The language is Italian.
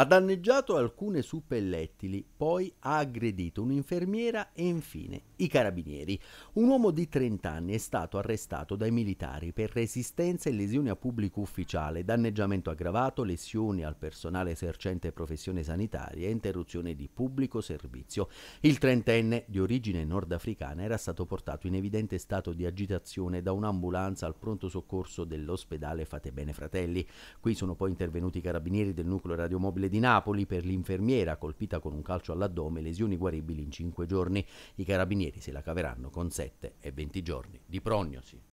Ha danneggiato alcune suppellettili, poi ha aggredito un'infermiera e infine i carabinieri. Un uomo di 30 anni è stato arrestato dai militari per resistenza e lesioni a pubblico ufficiale, danneggiamento aggravato, lesioni al personale esercente professione sanitaria e interruzione di pubblico servizio. Il trentenne, di origine nordafricana, era stato portato in evidente stato di agitazione da un'ambulanza al pronto soccorso dell'ospedale Fate Bene Fratelli. Qui sono poi intervenuti i carabinieri del nucleo radiomobile di Napoli per l'infermiera colpita con un calcio all'addome, lesioni guaribili in 5 giorni. I carabinieri se la caveranno con 7 e 20 giorni di prognosi.